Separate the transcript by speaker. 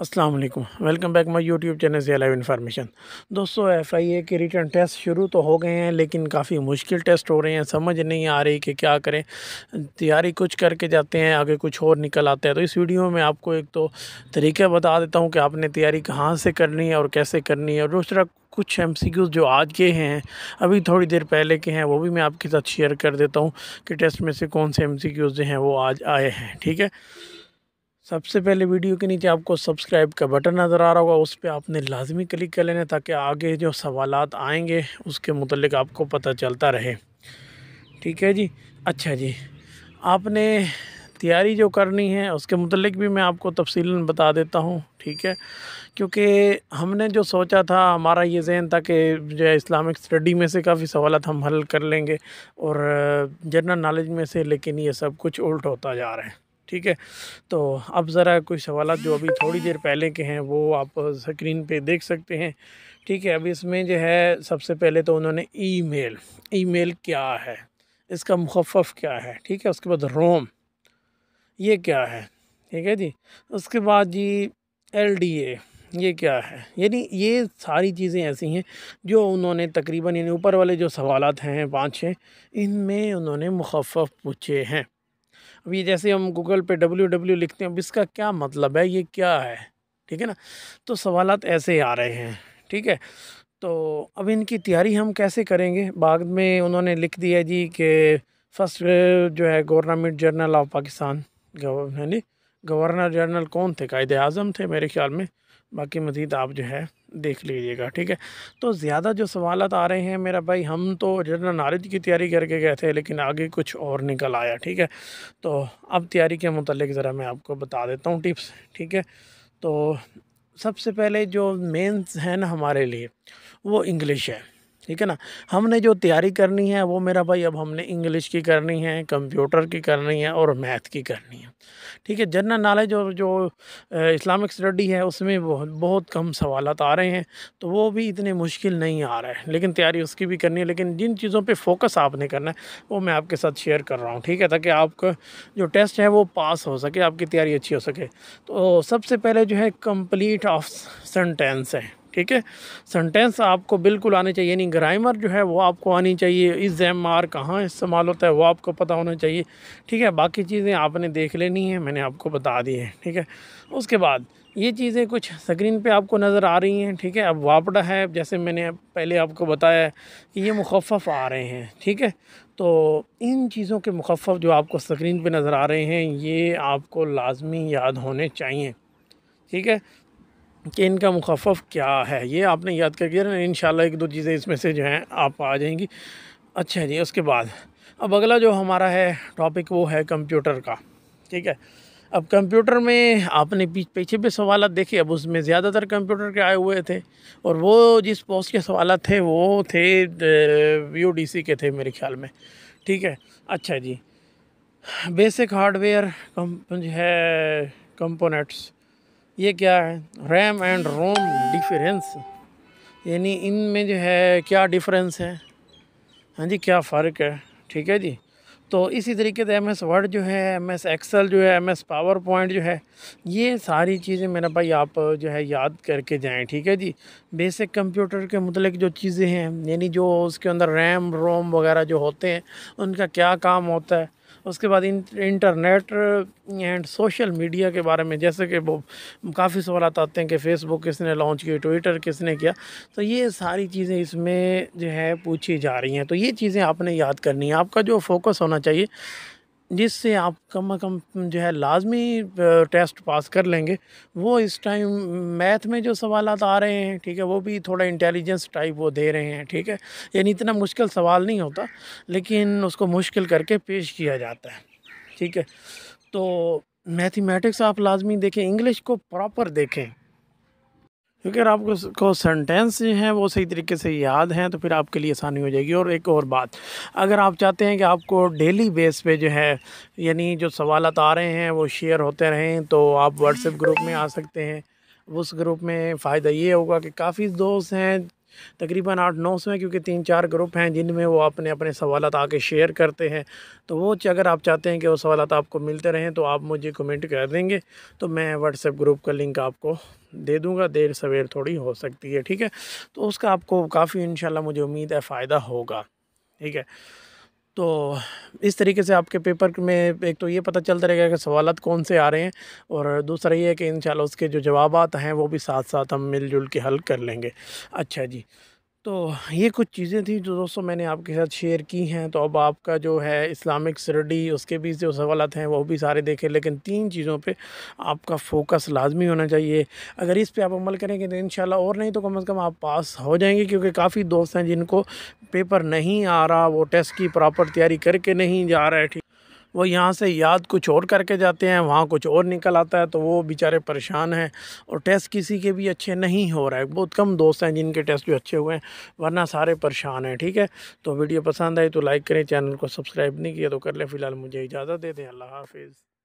Speaker 1: अस्सलाम वालेकुम welcome back my YouTube channel से लाइव इन्फॉर्मेशन दोस्तों एफ आई ए के रिटर्न टेस्ट शुरू तो हो गए हैं लेकिन काफ़ी मुश्किल टेस्ट हो रहे हैं समझ नहीं आ रही कि क्या करें तैयारी कुछ करके जाते हैं आगे कुछ और निकल आते हैं तो इस वीडियो में आपको एक तो तरीका बता देता हूँ कि आपने तैयारी कहाँ से करनी है और कैसे करनी है और दूसरा कुछ एम जो आज के हैं अभी थोड़ी देर पहले के हैं वो भी मैं आपके साथ शेयर कर देता हूँ कि टेस्ट में से कौन से एम जो हैं वो आज आए हैं ठीक है सबसे पहले वीडियो के नीचे आपको सब्सक्राइब का बटन नज़र आ रहा होगा उस पर आपने लाजमी क्लिक कर लेना ताकि आगे जो सवाल आएंगे उसके मतलब आपको पता चलता रहे ठीक है जी अच्छा जी आपने तैयारी जो करनी है उसके मतलब भी मैं आपको तफसीला बता देता हूँ ठीक है क्योंकि हमने जो सोचा था हमारा ये जहन था कि जो है इस्लामिक स्टडी में से काफ़ी सवाल हम हल कर लेंगे और जनरल नॉलेज में से लेकिन ये सब कुछ उल्ट होता जा रहा है ठीक है तो अब ज़रा कुछ सवाल जो अभी थोड़ी देर पहले के हैं वो आप स्क्रीन पे देख सकते हैं ठीक है अब इसमें जो है सबसे पहले तो उन्होंने ईमेल ईमेल क्या है इसका मुखफ़ क्या है ठीक है उसके बाद रोम ये क्या है ठीक है जी उसके बाद जी एल डी ए ये क्या है यानी ये सारी चीज़ें ऐसी हैं जो उन्होंने तकरीबन यानी ऊपर वाले जो सवालत हैं पाँच छः इनमें उन्होंने मुखफ़ पूछे हैं अभी जैसे हम गूगल पे डब्ल्यू डब्ल्यू लिखते हैं अब इसका क्या मतलब है ये क्या है ठीक है ना तो सवाल ऐसे आ रहे हैं ठीक है तो अब इनकी तैयारी हम कैसे करेंगे बाद में उन्होंने लिख दिया जी कि फर्स्ट जो है गवर्नमेंट जर्नल ऑफ पाकिस्तान यानी गवर्नर जनरल कौन थे कायद अजम थे मेरे ख्याल में बाकी मज़ीद आप जो है देख लीजिएगा ठीक है तो ज़्यादा जो सवाल आ रहे हैं मेरा भाई हम तो जनरल नॉलेज की तैयारी करके गए थे लेकिन आगे कुछ और निकल आया ठीक है तो अब तैयारी के मतलब ज़रा मैं आपको बता देता हूँ टिप्स ठीक है तो सबसे पहले जो मेन्स हैं ना हमारे लिए वो इंग्लिश है ठीक है ना हमने जो तैयारी करनी है वो मेरा भाई अब हमने इंग्लिश की करनी है कंप्यूटर की करनी है और मैथ की करनी है ठीक है जनरल नॉलेज और जो इस्लामिक स्टडी है उसमें बहुत बहुत कम सवाल आ रहे हैं तो वो भी इतने मुश्किल नहीं आ रहा है लेकिन तैयारी उसकी भी करनी है लेकिन जिन चीज़ों पर फोकस आपने करना है वो मैं आपके साथ शेयर कर रहा हूँ ठीक है ताकि आपका जो टेस्ट है वो पास हो सके आपकी तैयारी अच्छी हो सके तो सबसे पहले जो है कम्प्लीट ऑफ सेंटेंस है ठीक है सेंटेंस आपको बिल्कुल आने चाहिए यानी ग्रामर जो है वो आपको आनी चाहिए इस जैम आर कहाँ इस्तेमाल होता है वो आपको पता होना चाहिए ठीक है बाकी चीज़ें आपने देख लेनी है मैंने आपको बता दी है ठीक है उसके बाद ये चीज़ें कुछ स्क्रीन पे आपको नज़र आ रही हैं ठीक है अब वापडा है जैसे मैंने पहले आपको बताया कि ये मुखफ़ आ रहे हैं ठीक है तो इन चीज़ों के मुखफ़ जो आपको स्क्रीन पे नज़र आ रहे हैं ये आपको लाजमी याद होने चाहिए ठीक है कि इनका मुखफ़ क्या है ये आपने याद करके ना इन एक दो चीज़ें इसमें से जो हैं आप आ जाएंगी अच्छा जी उसके बाद अब अगला जो हमारा है टॉपिक वो है कंप्यूटर का ठीक है अब कंप्यूटर में आपने पीछ पीछे भी सवाल देखे अब उसमें ज़्यादातर कंप्यूटर के आए हुए थे और वो जिस पोस्ट के सवाल थे वो थे यू के थे मेरे ख्याल में ठीक है अच्छा जी बेसिक हार्डवेयर कम है कंपोनेंट्स ये क्या है रैम एंड रोम डिफरेंस यानी इन में जो है क्या डिफरेंस है हाँ जी क्या फ़र्क है ठीक है जी तो इसी तरीके से एम एस वर्ड जो है एम एस एक्सल जो है एम एस पावर पॉइंट जो है ये सारी चीज़ें मेरा भाई आप जो है याद करके जाएं ठीक है जी बेसिक कंप्यूटर के मतलब जो चीज़ें हैं यानी जो उसके अंदर रैम रोम वगैरह जो होते हैं उनका क्या काम होता है उसके बाद इंटरनेट एंड सोशल मीडिया के बारे में जैसे कि वो काफ़ी सवाल आते हैं कि फ़ेसबुक किसने लॉन्च किया ट्विटर किसने किया तो ये सारी चीज़ें इसमें जो है पूछी जा रही हैं तो ये चीज़ें आपने याद करनी है आपका जो फोकस होना चाहिए जिससे आप कम कम जो है लाजमी टेस्ट पास कर लेंगे वो इस टाइम मैथ में जो सवाल आ रहे हैं ठीक है वो भी थोड़ा इंटेलिजेंस टाइप वो दे रहे हैं ठीक है यानी इतना मुश्किल सवाल नहीं होता लेकिन उसको मुश्किल करके पेश किया जाता है ठीक है तो मैथमेटिक्स आप लाजमी देखें इंग्लिश को प्रॉपर देखें क्योंकि अगर आपको को सेंटेंस हैं वो सही तरीके से याद हैं तो फिर आपके लिए आसानी हो जाएगी और एक और बात अगर आप चाहते हैं कि आपको डेली बेस पे जो है यानी जो सवाल आ रहे हैं वो शेयर होते रहें तो आप व्हाट्सएप ग्रुप में आ सकते हैं उस ग्रुप में फ़ायदा ये होगा कि काफ़ी दोस्त हैं तकरीबन आठ नौ सौ हैं क्योंकि तीन चार ग्रुप हैं जिनमें वो अपने अपने सवाल आके शेयर करते हैं तो वो अगर आप चाहते हैं कि वो सवाल आपको मिलते रहें तो आप मुझे कमेंट कर देंगे तो मैं व्हाट्सएप ग्रुप का लिंक आपको दे दूंगा देर सवेर थोड़ी हो सकती है ठीक है तो उसका आपको काफ़ी इन मुझे उम्मीद है फ़ायदा होगा ठीक है तो इस तरीके से आपके पेपर में एक तो ये पता चलता रहेगा कि सवाल कौन से आ रहे हैं और दूसरा ये है कि इन उसके जो जवाब हैं वो भी साथ साथ हम मिलजुल के हल कर लेंगे अच्छा जी तो ये कुछ चीज़ें थी जो दोस्तों मैंने आपके साथ शेयर की हैं तो अब आपका जो है इस्लामिक स्टडी उसके भी जो सवाल हैं वो भी सारे देखें लेकिन तीन चीज़ों पे आपका फोकस लाजमी होना चाहिए अगर इस पे आप अमल करेंगे तो इन और नहीं तो कम अज़ कम आप पास हो जाएंगे क्योंकि काफ़ी दोस्त हैं जिनको पेपर नहीं आ रहा वो टेस्ट की प्रॉपर तैयारी करके नहीं जा रहा है ठीक वो यहाँ से याद कुछ और करके जाते हैं वहाँ कुछ और निकल आता है तो वो बेचारे परेशान हैं और टेस्ट किसी के भी अच्छे नहीं हो रहे बहुत कम दोस्त हैं जिनके टेस्ट जो अच्छे हुए हैं वरना सारे परेशान हैं ठीक है तो वीडियो पसंद आई तो लाइक करें चैनल को सब्सक्राइब नहीं किया तो कर ले फ़िलहाल मुझे इजाज़त दे दें अल्लाह हाफिज़